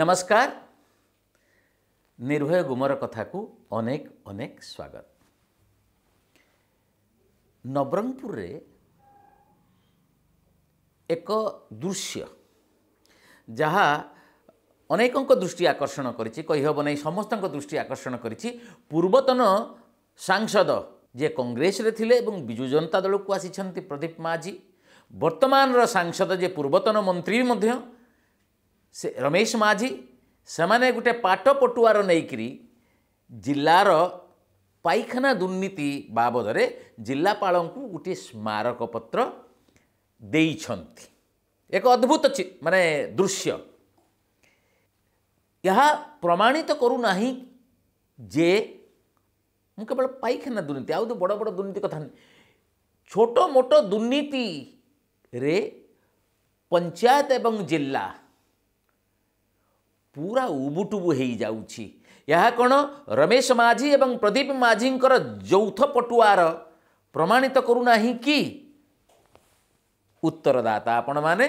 নমস্কার নির্ভয় গুমর কথাকু অনেক অনেক স্বাগত নবরঙ্গপুরে ଏକ ଦୃଶ୍ୟ ଯାହା ଅନେକଙ୍କ ଦୃଷ୍ଟି ଆକର୍ଷଣ କରିଛି କହିହେବ ନାହିଁ ସମସ୍ତଙ୍କ ଦୃଷ୍ଟି ଆକର୍ଷଣ କରିଛି ପୂର୍ବତନ ସାଂସଦ ଯିଏ କଂଗ୍ରେସରେ ଥିଲେ ଏବଂ ବିଜୁ ଜନତା ଦଳକୁ ଆସିଛନ୍ତି ପ୍ରଦୀପ ମାଝୀ ବର୍ତ୍ତମାନର ସାଂସଦ ଯିଏ ପୂର୍ବତନ ମନ୍ତ୍ରୀ ମଧ୍ୟ ସେ ରମେଶ ମାଝୀ ସେମାନେ ଗୋଟେ ପାଟ ପଟୁଆର ନେଇକରି ଜିଲ୍ଲାର ପାଇଖାନା ଦୁର୍ନୀତି ବାବଦରେ ଜିଲ୍ଲାପାଳଙ୍କୁ ଗୋଟିଏ ସ୍ମାରକପତ୍ର ଦେଇଛନ୍ତି ଏକ ଅଦ୍ଭୁତ ମାନେ ଦୃଶ୍ୟ ଏହା ପ୍ରମାଣିତ କରୁନାହିଁ ଯେ ମୁଁ କେବଳ ପାଇଖାନା ଦୁର୍ନୀତି ଆଉ ବଡ଼ ବଡ଼ ଦୁର୍ନୀତି କଥା ଛୋଟ ମୋଟ ଦୁର୍ନୀତିରେ ପଞ୍ଚାୟତ ଏବଂ ଜିଲ୍ଲା ପୁରା ଉବୁଟୁବୁ ହେଇଯାଉଛି ଏହା କ'ଣ ରମେଶ ମାଝୀ ଏବଂ ପ୍ରଦୀପ ମାଝୀଙ୍କର ଯୌଥ ପଟୁଆର ପ୍ରମାଣିତ କରୁନାହିଁ କି ଉତ୍ତରଦାତା ଆପଣମାନେ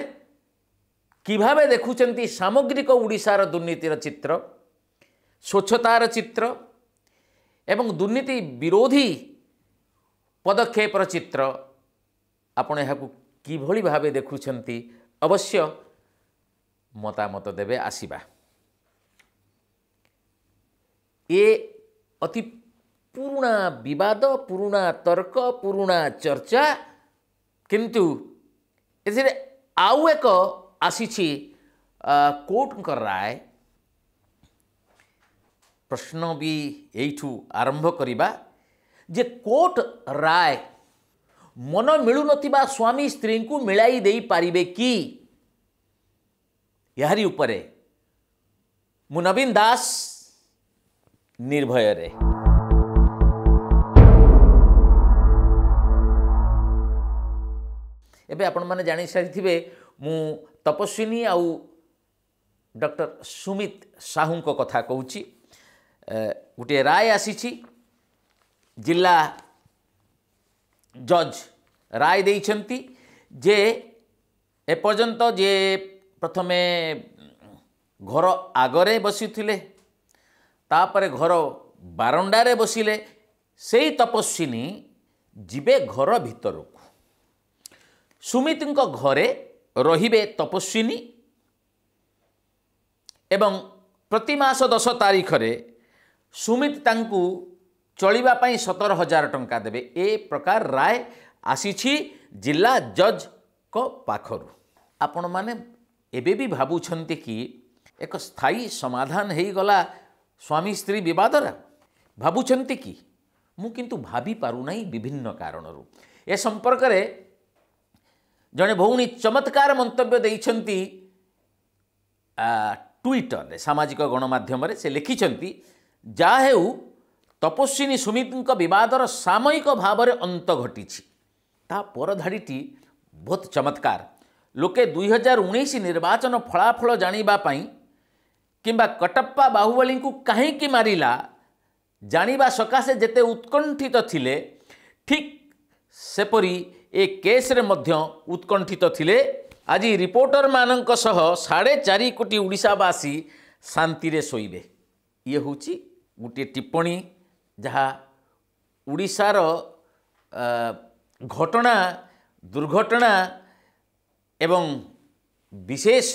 কিভাবে দেখুছেন সামগ্রিক ওড়িশার দুর্নীতির চিত্র স্বচ্ছতার চিত্র এবং দুর্নীতি বিরোধী পদক্ষেপর চিত্র আপনার এখন কিভাবে ভাবে দেখুছেন অবশ্য মতামত দেবে আসবা ଏ ଅତି ପୁରୁଣା ବିବାଦ ପୁରୁଣା ତର୍କ ପୁରୁଣା ଚର୍ଚ୍ଚା କିନ୍ତୁ ଏଥିରେ ଆଉ ଏକ ଆସିଛି କୋର୍ଟଙ୍କ ରାୟ ପ୍ରଶ୍ନ ବି ଏଇଠୁ ଆରମ୍ଭ କରିବା ଯେ କୋର୍ଟ ରାୟ ମନ ମିଳୁନଥିବା ସ୍ୱାମୀ ସ୍ତ୍ରୀଙ୍କୁ ମିଳାଇ ଦେଇପାରିବେ କି ଏହାରି ଉପରେ ମୁଁ ନବୀନ ଦାସ ନିର୍ଭୟରେ ଏବେ ଆପଣମାନେ ଜାଣିସାରିଥିବେ ମୁଁ ତପସ୍ୱିନୀ ଆଉ ଡକ୍ଟର ସୁମିତ ସାହୁଙ୍କ କଥା କହୁଛି ଗୋଟିଏ ରାୟ ଆସିଛି ଜିଲ୍ଲା ଜଜ୍ ରାୟ ଦେଇଛନ୍ତି ଯେ ଏପର୍ଯ୍ୟନ୍ତ ଯିଏ ପ୍ରଥମେ ଘର ଆଗରେ ବସିଥିଲେ ତାପରେ ଘର ବାରଣ୍ଡାରେ ବସିଲେ ସେଇ ତପସ୍ୱିନୀ ଯିବେ ଘର ଭିତରକୁ ସୁମିତିଙ୍କ ଘରେ ରହିବେ ତପସ୍ୱିନୀ ଏବଂ ପ୍ରତି ମାସ ଦଶ ତାରିଖରେ ସୁମିତ ତାଙ୍କୁ ଚଳିବା ପାଇଁ ସତର ହଜାର ଟଙ୍କା ଦେବେ ଏ ପ୍ରକାର ରାୟ ଆସିଛି ଜିଲ୍ଲା ଜଜ୍ଙ୍କ ପାଖରୁ ଆପଣମାନେ ଏବେ ବି ଭାବୁଛନ୍ତି କି ଏକ ସ୍ଥାୟୀ ସମାଧାନ ହୋଇଗଲା ସ୍ୱାମୀ ସ୍ତ୍ରୀ ବିବାଦରା ଭାବୁଛନ୍ତି କି ମୁଁ କିନ୍ତୁ ଭାବିପାରୁନାହିଁ ବିଭିନ୍ନ କାରଣରୁ ଏ ସମ୍ପର୍କରେ ଜଣେ ଭଉଣୀ ଚମତ୍କାର ମନ୍ତବ୍ୟ ଦେଇଛନ୍ତି ଟୁଇଟରରେ ସାମାଜିକ ଗଣମାଧ୍ୟମରେ ସେ ଲେଖିଛନ୍ତି ଯାହା ହେଉ ତପସ୍ୱିନୀ ସୁମିତଙ୍କ ବିବାଦର ସାମୟିକ ଭାବରେ ଅନ୍ତ ଘଟିଛି ତା ପରଧାଡ଼ିଟି ବହୁତ ଚମତ୍କାର ଲୋକେ ଦୁଇହଜାର ଉଣେଇଶ ନିର୍ବାଚନ ଫଳାଫଳ ଜାଣିବା ପାଇଁ কিংবা কটপ্পা বাহুবলীঙ্কু কাহিঁকি মারিলা জাঁয়া সকাশে যেতে উৎকণ্ঠিত লে ঠিক সেপরি এ কেসরে মধ্য উৎকণ্ঠিত লে আজ রিপোর্টর মানক সহ সাড়ে চারি কোটি ওড়শাবাসী শান্তিরে শোইবে ইয়ে হচ্ছে গোটি টিপ্পণী যা ওড়শার ঘটনা দুর্ঘটনা এবং বিশেষ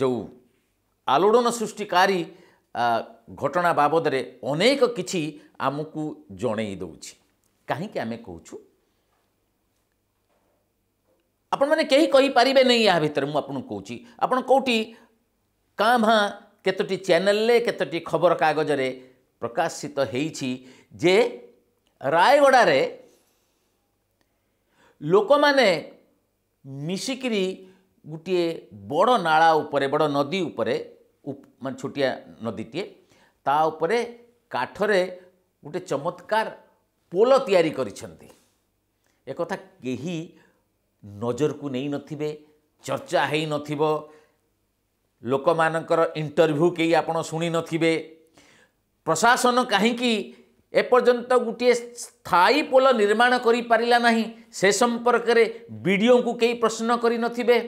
ଯେଉଁ ଆଲୋଡ଼ନ ସୃଷ୍ଟିକାରୀ ଘଟଣା ବାବଦରେ ଅନେକ କିଛି ଆମକୁ ଜଣେଇ ଦେଉଛି କାହିଁକି ଆମେ କହୁଛୁ ଆପଣମାନେ କେହି କହିପାରିବେ ନାହିଁ ଏହା ଭିତରେ ମୁଁ ଆପଣଙ୍କୁ କହୁଛି ଆପଣ କେଉଁଠି କାଁ ଭାଁ କେତୋଟି ଚ୍ୟାନେଲରେ କେତୋଟି ଖବରକାଗଜରେ ପ୍ରକାଶିତ ହେଇଛି ଯେ ରାୟଗଡ଼ାରେ ଲୋକମାନେ ମିଶିକିରି ଗୋଟିଏ ବଡ଼ ନାଳା ଉପରେ ବଡ଼ ନଦୀ ଉପରେ ମାନେ ଛୋଟିଆ ନଦୀଟିଏ ତା ଉପରେ କାଠରେ ଗୋଟିଏ ଚମତ୍କାର ପୋଲ ତିଆରି କରିଛନ୍ତି ଏକଥା କେହି ନଜରକୁ ନେଇନଥିବେ ଚର୍ଚ୍ଚା ହୋଇନଥିବ ଲୋକମାନଙ୍କର ଇଣ୍ଟରଭ୍ୟୁ କେହି ଆପଣ ଶୁଣିନଥିବେ ପ୍ରଶାସନ କାହିଁକି ଏପର୍ଯ୍ୟନ୍ତ ଗୋଟିଏ ସ୍ଥାୟୀ ପୋଲ ନିର୍ମାଣ କରିପାରିଲା ନାହିଁ ସେ ସମ୍ପର୍କରେ ବିଡ଼ିଓଙ୍କୁ କେହି ପ୍ରଶ୍ନ କରିନଥିବେ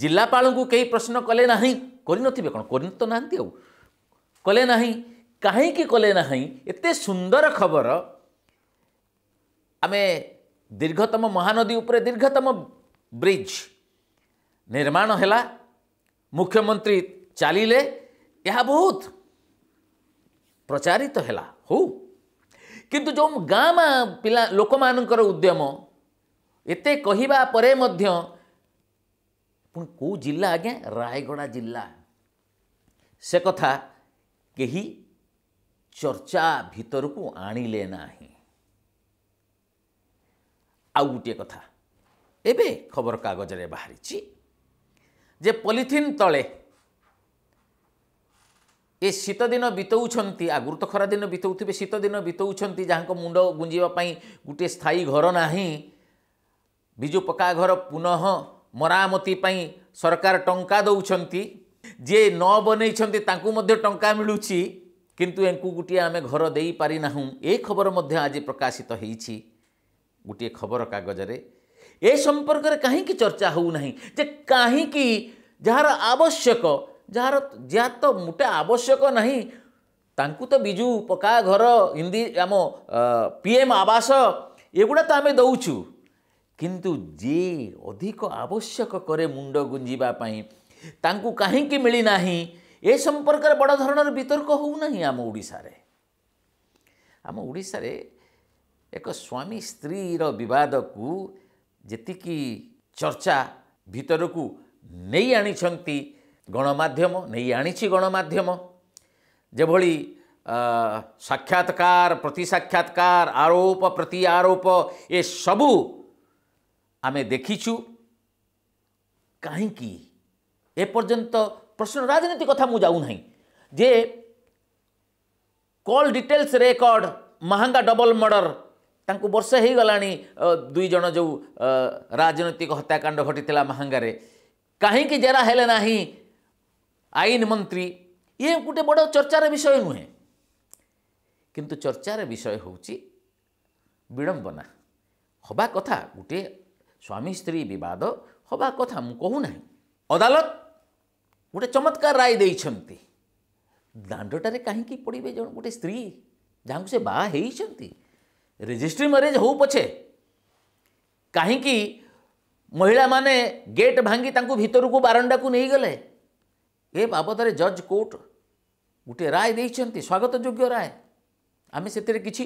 ଜିଲ୍ଲାପାଳଙ୍କୁ କେହି ପ୍ରଶ୍ନ କଲେ ନାହିଁ କରିନଥିବେ କ'ଣ କରି ତ ନାହାନ୍ତି ଆଉ କଲେ ନାହିଁ କାହିଁକି କଲେ ନାହିଁ ଏତେ ସୁନ୍ଦର ଖବର ଆମେ ଦୀର୍ଘତମ ମହାନଦୀ ଉପରେ ଦୀର୍ଘତମ ବ୍ରିଜ୍ ନିର୍ମାଣ ହେଲା ମୁଖ୍ୟମନ୍ତ୍ରୀ ଚାଲିଲେ ଏହା ବହୁତ ପ୍ରଚାରିତ ହେଲା ହଉ କିନ୍ତୁ ଯେଉଁ ଗାଁ ପିଲା ଲୋକମାନଙ୍କର ଉଦ୍ୟମ ଏତେ କହିବା ପରେ ମଧ୍ୟ ପୁଣି କେଉଁ ଜିଲ୍ଲା ଆଜ୍ଞା ରାୟଗଡ଼ା ଜିଲ୍ଲା ସେ କଥା କେହି ଚର୍ଚ୍ଚା ଭିତରକୁ ଆଣିଲେ ନାହିଁ ଆଉ ଗୋଟିଏ କଥା ଏବେ ଖବରକାଗଜରେ ବାହାରିଛି ଯେ ପଲିଥିନ ତଳେ ଏ ଶୀତଦିନ ବିତଉଛନ୍ତି ଆଗରୁ ତ ଖରାଦିନ ବିତଉଥିବେ ଶୀତଦିନ ବିତଉଛନ୍ତି ଯାହାଙ୍କ ମୁଣ୍ଡ ଗୁଞ୍ଜିବା ପାଇଁ ଗୋଟିଏ ସ୍ଥାୟୀ ଘର ନାହିଁ ବିଜୁ ପକ୍କା ଘର ପୁନଃ ମରାମତି ପାଇଁ ସରକାର ଟଙ୍କା ଦେଉଛନ୍ତି ଯିଏ ନ ବନେଇଛନ୍ତି ତାଙ୍କୁ ମଧ୍ୟ ଟଙ୍କା ମିଳୁଛି କିନ୍ତୁ ଏଙ୍କୁ ଗୋଟିଏ ଆମେ ଘର ଦେଇପାରିନାହୁଁ ଏ ଖବର ମଧ୍ୟ ଆଜି ପ୍ରକାଶିତ ହେଇଛି ଗୋଟିଏ ଖବରକାଗଜରେ ଏ ସମ୍ପର୍କରେ କାହିଁକି ଚର୍ଚ୍ଚା ହେଉନାହିଁ ଯେ କାହିଁକି ଯାହାର ଆବଶ୍ୟକ ଯାହାର ଯାହା ତ ମୋଟେ ଆବଶ୍ୟକ ନାହିଁ ତାଙ୍କୁ ତ ବିଜୁ ପକ୍କା ଘର ହିନ୍ଦୀ ଆମ ପି ଏମ୍ ଆବାସ ଏଗୁଡ଼ା ତ ଆମେ ଦେଉଛୁ किंतु जे अधिक आवश्यक करे मुंड गुंजापाई कहीं मिलना ए संपर्क बड़धरण वितर्क होम ओडार आम ओडार एक स्वामी स्त्री बिवाद को जी चर्चा भितर को नहीं आनी गणमाध्यम नहीं आ गणमाध्यम जबली साक्षात्कार प्रति साक्षात्कार आरोप प्रति आरोप ये सबू आम देखीछु कहीं प्रश्न राजनीति कथा मुझे मुझना जे कॉल डिटेल्स रेकर्ड महांगा डबल मर्डर ताकि वर्षे हो गला दुईज जो राजनैतिक हत्याकांड घटी महांगारे कहीं जेरा हेले ना आईन मंत्री ये गोटे बड़ चर्चार विषय नुहे किंतु चर्चार विषय हूँ विड़म्बना हवा कथा गोटे ସ୍ୱାମୀ ସ୍ତ୍ରୀ ବିବାଦ ହେବା କଥା ମୁଁ କହୁନାହିଁ ଅଦାଲତ ଗୋଟେ ଚମତ୍କାର ରାୟ ଦେଇଛନ୍ତି ଦାଣ୍ଡଟାରେ କାହିଁକି ପଡ଼ିବେ ଜଣେ ଗୋଟେ ସ୍ତ୍ରୀ ଯାହାଙ୍କୁ ସେ ବାହା ହେଇଛନ୍ତି ରେଜିଷ୍ଟ୍ରି ମ୍ୟାରେଜ୍ ହେଉ ପଛେ କାହିଁକି ମହିଳାମାନେ ଗେଟ୍ ଭାଙ୍ଗି ତାଙ୍କୁ ଭିତରକୁ ବାରଣ୍ଡାକୁ ନେଇଗଲେ ଏ ବାବଦରେ ଜଜ୍ କୋର୍ଟ ଗୋଟିଏ ରାୟ ଦେଇଛନ୍ତି ସ୍ୱାଗତଯୋଗ୍ୟ ରାୟ ଆମେ ସେଥିରେ କିଛି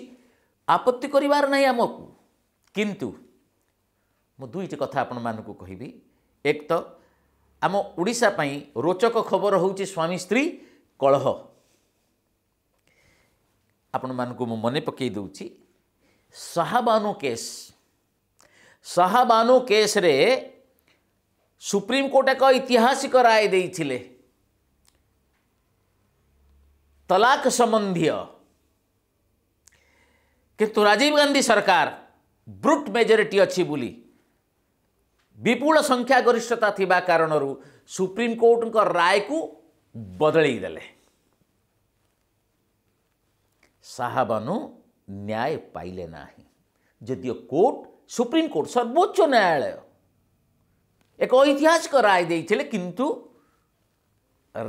ଆପତ୍ତି କରିବାର ନାହିଁ ଆମକୁ କିନ୍ତୁ ମୁଁ ଦୁଇଟି କଥା ଆପଣମାନଙ୍କୁ କହିବି ଏକ ତ ଆମ ଓଡ଼ିଶା ପାଇଁ ରୋଚକ ଖବର ହେଉଛି ସ୍ୱାମୀ ସ୍ତ୍ରୀ କଳହ ଆପଣମାନଙ୍କୁ ମୁଁ ମନେ ପକାଇ ଦେଉଛି ଶାହାବାନୁ କେସ୍ ଶାହାବାନୁ କେସ୍ରେ ସୁପ୍ରିମକୋର୍ଟ ଏକ ଐତିହାସିକ ରାୟ ଦେଇଥିଲେ ତଲାକ ସମ୍ବନ୍ଧୀୟ କିନ୍ତୁ ରାଜୀବ ଗାନ୍ଧୀ ସରକାର ବ୍ରୁଟ୍ ମେଜରିଟି ଅଛି ବୋଲି ବିପୁଳ ସଂଖ୍ୟାଗରିଷ୍ଠତା ଥିବା କାରଣରୁ ସୁପ୍ରିମକୋର୍ଟଙ୍କ ରାୟକୁ ବଦଳେଇ ଦେଲେ ଶାହାବାନୁ ନ୍ୟାୟ ପାଇଲେ ନାହିଁ ଯଦିଓ କୋର୍ଟ ସୁପ୍ରିମକୋର୍ଟ ସର୍ବୋଚ୍ଚ ନ୍ୟାୟାଳୟ ଏକ ଐତିହାସିକ ରାୟ ଦେଇଥିଲେ କିନ୍ତୁ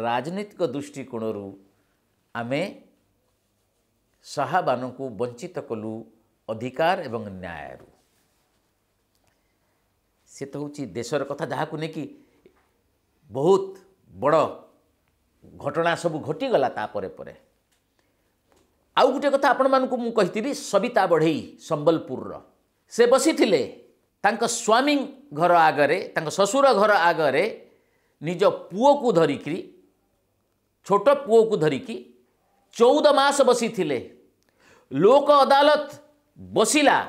ରାଜନୈତିକ ଦୃଷ୍ଟିକୋଣରୁ ଆମେ ଶାହାବାନୁଙ୍କୁ ବଞ୍ଚିତ କଲୁ ଅଧିକାର ଏବଂ ନ୍ୟାୟରୁ ସେ ତ ହେଉଛି ଦେଶର କଥା ଯାହାକୁ ନେଇକି ବହୁତ ବଡ଼ ଘଟଣା ସବୁ ଘଟିଗଲା ତାପରେ ପରେ ଆଉ ଗୋଟିଏ କଥା ଆପଣମାନଙ୍କୁ ମୁଁ କହିଥିବି ସବିତା ବଢ଼େଇ ସମ୍ବଲପୁରର ସେ ବସିଥିଲେ ତାଙ୍କ ସ୍ୱାମୀ ଘର ଆଗରେ ତାଙ୍କ ଶ୍ୱଶୁର ଘର ଆଗରେ ନିଜ ପୁଅକୁ ଧରିକିରି ଛୋଟ ପୁଅକୁ ଧରିକି ଚଉଦ ମାସ ବସିଥିଲେ ଲୋକ ଅଦାଲତ ବସିଲା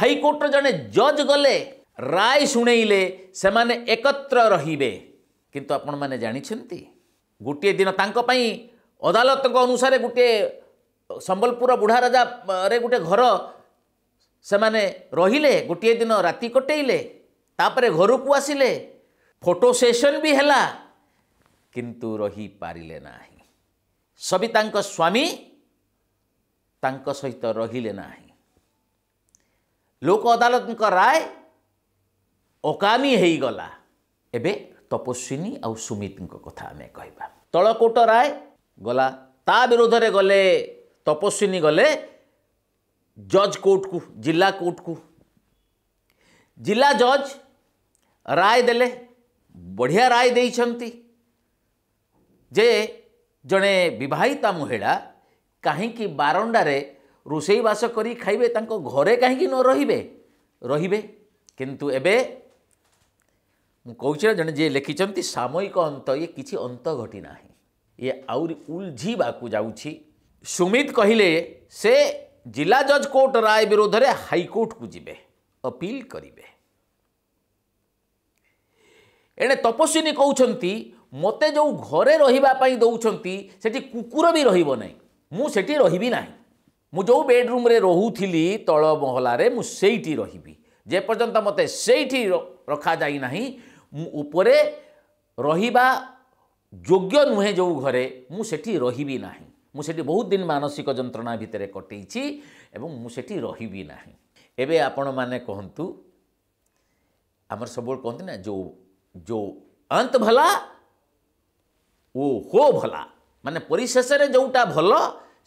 ହାଇକୋର୍ଟର ଜଣେ ଜଜ୍ ଗଲେ ରାୟ ଶୁଣେଇଲେ ସେମାନେ ଏକତ୍ର ରହିବେ କିନ୍ତୁ ଆପଣମାନେ ଜାଣିଛନ୍ତି ଗୋଟିଏ ଦିନ ତାଙ୍କ ପାଇଁ ଅଦାଲତଙ୍କ ଅନୁସାରେ ଗୋଟିଏ ସମ୍ବଲପୁର ବୁଢ଼ା ରାଜାରେ ଗୋଟିଏ ଘର ସେମାନେ ରହିଲେ ଗୋଟିଏ ଦିନ ରାତି କଟେଇଲେ ତାପରେ ଘରକୁ ଆସିଲେ ଫଟୋ ସେସନ୍ ବି ହେଲା କିନ୍ତୁ ରହିପାରିଲେ ନାହିଁ ସବିତାଙ୍କ ସ୍ୱାମୀ ତାଙ୍କ ସହିତ ରହିଲେ ନାହିଁ ଲୋକ ଅଦାଲତଙ୍କ ରାୟ ଅକାମୀ ହେଇଗଲା ଏବେ ତପସ୍ୱିନୀ ଆଉ ସୁମିତଙ୍କ କଥା ଆମେ କହିବା ତଳକୋଟ ରାୟ ଗଲା ତା ବିରୋଧରେ ଗଲେ ତପସ୍ୱିନୀ ଗଲେ ଜଜ୍ କୋର୍ଟକୁ ଜିଲ୍ଲା କୋର୍ଟକୁ ଜିଲ୍ଲା ଜଜ୍ ରାୟ ଦେଲେ ବଢ଼ିଆ ରାୟ ଦେଇଛନ୍ତି ଯେ ଜଣେ ବିବାହିତା ମହିଳା କାହିଁକି ବାରଣ୍ଡାରେ ରୋଷେଇବାସ କରି ଖାଇବେ ତାଙ୍କ ଘରେ କାହିଁକି ନ ରହିବେ ରହିବେ କିନ୍ତୁ ଏବେ ମୁଁ କହୁଛି ନା ଜଣେ ଯିଏ ଲେଖିଛନ୍ତି ସାମୟିକ ଅନ୍ତ ଇଏ କିଛି ଅନ୍ତ ଘଟି ନାହିଁ ଇଏ ଆହୁରି ଉଲଝିବାକୁ ଯାଉଛି ସୁମିତ କହିଲେ ସେ ଜିଲ୍ଲା ଜଜ୍ କୋର୍ଟ ରାୟ ବିରୋଧରେ ହାଇକୋର୍ଟକୁ ଯିବେ ଅପିଲ୍ କରିବେ ଏଣେ ତପସ୍ୱିନୀ କହୁଛନ୍ତି ମୋତେ ଯେଉଁ ଘରେ ରହିବା ପାଇଁ ଦେଉଛନ୍ତି ସେଠି କୁକୁର ବି ରହିବ ନାହିଁ ମୁଁ ସେଠି ରହିବି ନାହିଁ ମୁଁ ଯେଉଁ ବେଡ଼ରୁମ୍ରେ ରହୁଥିଲି ତଳ ମହଲାରେ ମୁଁ ସେଇଠି ରହିବି ଯେପର୍ଯ୍ୟନ୍ତ ମୋତେ ସେଇଠି ରଖାଯାଇ ନାହିଁ ମୁଁ ଉପରେ ରହିବା ଯୋଗ୍ୟ ନୁହେଁ ଯେଉଁ ଘରେ ମୁଁ ସେଠି ରହିବି ନାହିଁ ମୁଁ ସେଠି ବହୁତ ଦିନ ମାନସିକ ଯନ୍ତ୍ରଣା ଭିତରେ କଟେଇଛି ଏବଂ ମୁଁ ସେଠି ରହିବି ନାହିଁ ଏବେ ଆପଣମାନେ କୁହନ୍ତୁ ଆମର ସବୁବେଳେ କୁହନ୍ତି ନା ଯେଉଁ ଯେଉଁ ଅନ୍ତ ଭଲା ଓ ହୋ ଭଲା ମାନେ ପରିଶେଷରେ ଯେଉଁଟା ଭଲ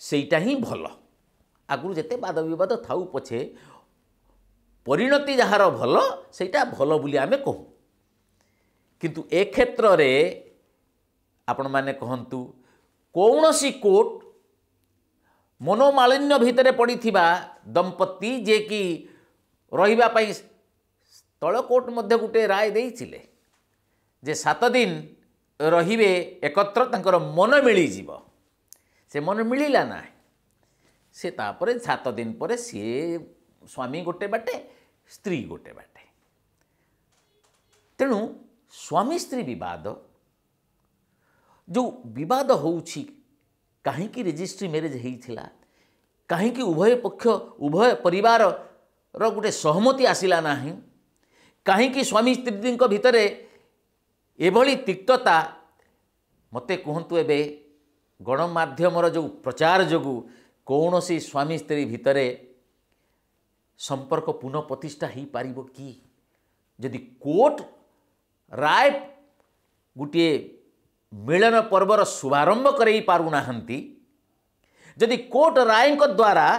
ସେଇଟା ହିଁ ଭଲ ଆଗରୁ ଯେତେ ବାଦ ବିବାଦ ଥାଉ ପଛେ ପରିଣତି ଯାହାର ଭଲ ସେଇଟା ଭଲ ବୋଲି ଆମେ କହୁ କିନ୍ତୁ ଏ କ୍ଷେତ୍ରରେ ଆପଣମାନେ କହନ୍ତୁ କୌଣସି କୋର୍ଟ ମନୋମାଳିନ୍ୟ ଭିତରେ ପଡ଼ିଥିବା ଦମ୍ପତି ଯିଏକି ରହିବା ପାଇଁ ସ୍ଥଳ କୋର୍ଟ ମଧ୍ୟ ଗୋଟିଏ ରାୟ ଦେଇଥିଲେ ଯେ ସାତ ଦିନ ରହିବେ ଏକତ୍ର ତାଙ୍କର ମନ ମିଳିଯିବ ସେ ମନ ମିଳିଲା ନାହିଁ ସେ ତାପରେ ସାତ ଦିନ ପରେ ସିଏ ସ୍ୱାମୀ ଗୋଟେ ବାଟେ ସ୍ତ୍ରୀ ଗୋଟେ ବାଟେ ତେଣୁ ସ୍ୱାମୀ ସ୍ତ୍ରୀ ବିବାଦ ଯେଉଁ ବିବାଦ ହେଉଛି କାହିଁକି ରେଜିଷ୍ଟ୍ରି ମ୍ୟାରେଜ୍ ହେଇଥିଲା କାହିଁକି ଉଭୟ ପକ୍ଷ ଉଭୟ ପରିବାରର ଗୋଟେ ସହମତି ଆସିଲା ନାହିଁ କାହିଁକି ସ୍ୱାମୀ ସ୍ତ୍ରୀଙ୍କ ଭିତରେ ଏଭଳି ତିକ୍ତତା ମୋତେ କୁହନ୍ତୁ ଏବେ ଗଣମାଧ୍ୟମର ଯେଉଁ ପ୍ରଚାର ଯୋଗୁଁ କୌଣସି ସ୍ୱାମୀ ସ୍ତ୍ରୀ ଭିତରେ ସମ୍ପର୍କ ପୁନଃପ୍ରତିଷ୍ଠା ହୋଇପାରିବ କି ଯଦି କୋର୍ଟ ରାୟ ଗୋଟିଏ ମିଳନ ପର୍ବର ଶୁଭାରମ୍ଭ କରାଇ ପାରୁନାହାନ୍ତି ଯଦି କୋର୍ଟ ରାୟଙ୍କ ଦ୍ୱାରା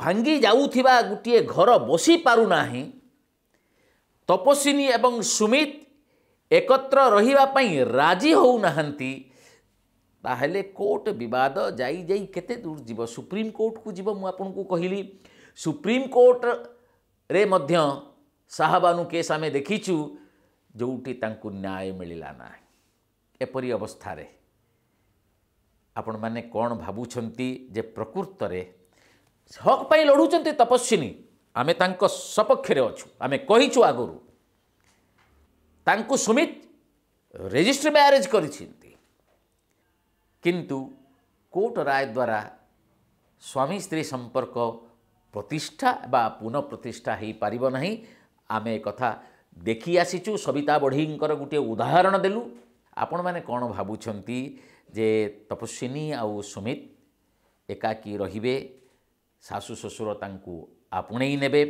ଭାଙ୍ଗି ଯାଉଥିବା ଗୋଟିଏ ଘର ବସି ପାରୁନାହିଁ ତପସ୍ୱିନୀ ଏବଂ ସୁମିତ ଏକତ୍ର ରହିବା ପାଇଁ ରାଜି ହେଉନାହାନ୍ତି ତାହେଲେ କୋର୍ଟ ବିବାଦ ଯାଇ ଯାଇ କେତେ ଦୂର ଯିବ ସୁପ୍ରିମକୋର୍ଟକୁ ଯିବ ମୁଁ ଆପଣଙ୍କୁ କହିଲି ସୁପ୍ରିମକୋର୍ଟରେ ମଧ୍ୟ સાહબાનું કેસ અમે ଦେଖିଛୁ ଯେଉଁଠି ତାଙ୍କୁ ନ୍ୟାୟ ମିଳିଲା ନାହିଁ ଏପରି ଅବସ୍ଥାରେ ଆପଣମାନେ କ'ଣ ଭାବୁଛନ୍ତି ଯେ ପ୍ରକୃତରେ ହକ୍ ପାଇଁ ଲଢ଼ୁଛନ୍ତି ତପସ୍ୱିନୀ ଆମେ ତାଙ୍କ ସପକ୍ଷରେ ଅଛୁ ଆମେ କହିଛୁ ଆଗରୁ ତାଙ୍କୁ ସୁମିତ ରେଜିଷ୍ଟର ମ୍ୟାରେଜ୍ କରିଛନ୍ତି କିନ୍ତୁ କୋର୍ଟ ରାୟ ଦ୍ୱାରା ସ୍ୱାମୀ ସ୍ତ୍ରୀ ସମ୍ପର୍କ ପ୍ରତିଷ୍ଠା ବା ପୁନଃପ୍ରତିଷ୍ଠା ହୋଇପାରିବ ନାହିଁ ଆମେ କଥା ଦେଖି ଆସିଛୁ ସବିତା ବଢ଼େଇଙ୍କର ଗୋଟିଏ ଉଦାହରଣ ଦେଲୁ ଆପଣମାନେ କ'ଣ ଭାବୁଛନ୍ତି ଯେ ତପସ୍ୱିନୀ ଆଉ ସୁମିତ ଏକାକି ରହିବେ ଶାଶୁ ଶ୍ୱଶୁର ତାଙ୍କୁ ଆପଣେଇ ନେବେ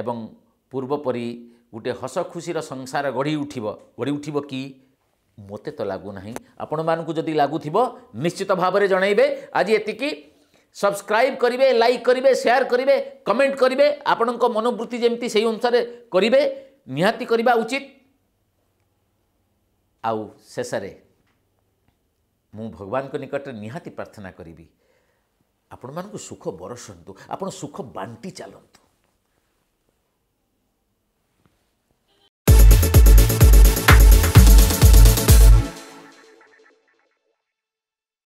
ଏବଂ ପୂର୍ବ ପରି ଗୋଟିଏ ହସ ଖୁସିର ସଂସାର ଗଢ଼ି ଉଠିବ ଗଢ଼ି ଉଠିବ କି ମୋତେ ତ ଲାଗୁନାହିଁ ଆପଣମାନଙ୍କୁ ଯଦି ଲାଗୁଥିବ ନିଶ୍ଚିତ ଭାବରେ ଜଣାଇବେ ଆଜି ଏତିକି ସବସ୍କ୍ରାଇବ୍ କରିବେ ଲାଇକ୍ କରିବେ ସେୟାର କରିବେ କମେଣ୍ଟ କରିବେ ଆପଣଙ୍କ ମନୋବୃତ୍ତି ଯେମିତି ସେହି ଅନୁସାରେ କରିବେ ନିହାତି କରିବା ଉଚିତ ଆଉ ଶେଷରେ ମୁଁ ଭଗବାନଙ୍କ ନିକଟରେ ନିହାତି ପ୍ରାର୍ଥନା କରିବି ଆପଣମାନଙ୍କୁ ସୁଖ ବରଷନ୍ତୁ ଆପଣ ସୁଖ ବାଣ୍ଟି ଚାଲନ୍ତୁ